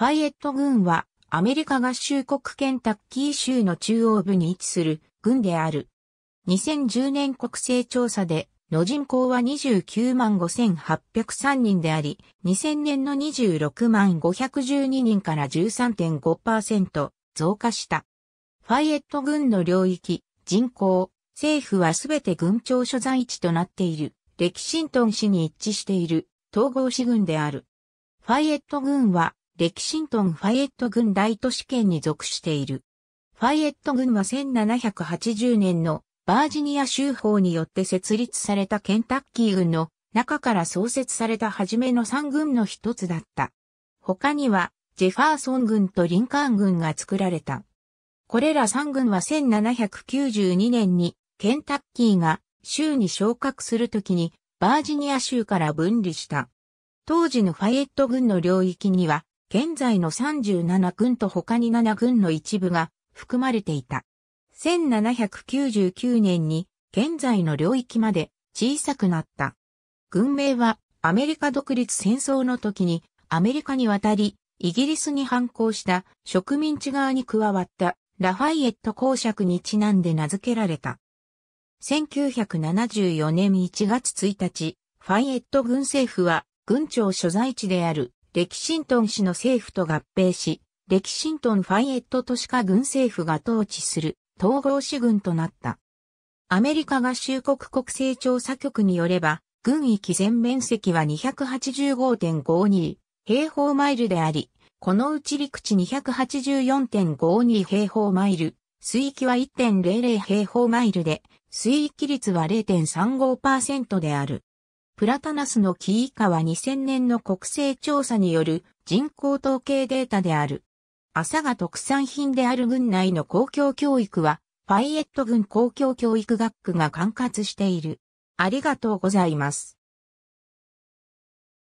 ファイエット軍はアメリカ合衆国ケンタッキー州の中央部に位置する軍である。2010年国勢調査での人口は29万5803人であり、2000年の26万512人から13.5%増加した。ファイエット軍の領域、人口、政府はすべて軍庁所在地となっている、レキシントン市に一致している、統合市軍である。ファイエット軍はレキシントン・ファイエット軍大都市圏に属している。ファイエット軍は1780年のバージニア州法によって設立されたケンタッキー軍の中から創設された初めの3軍の一つだった。他にはジェファーソン軍とリンカーン軍が作られた。これら3軍は1792年にケンタッキーが州に昇格するときにバージニア州から分離した。当時のファイエット軍の領域には現在の37軍と他に7軍の一部が含まれていた。1799年に現在の領域まで小さくなった。軍名はアメリカ独立戦争の時にアメリカに渡り、イギリスに反抗した植民地側に加わったラファイエット公爵にちなんで名付けられた。1974年1月1日、ファイエット軍政府は軍庁所在地であるレキシントン市の政府と合併し、レキシントンファイエット都市化軍政府が統治する統合市軍となった。アメリカ合衆国国勢調査局によれば、軍域全面積は285.52平方マイルであり、このうち陸地284.52平方マイル、水域は1.00平方マイルで、水域率は0.35%である。プラタナスの木以下は2000年の国勢調査による人口統計データである。朝が特産品である郡内の公共教育は、パイエット郡公共教育学区が管轄している。ありがとうございます。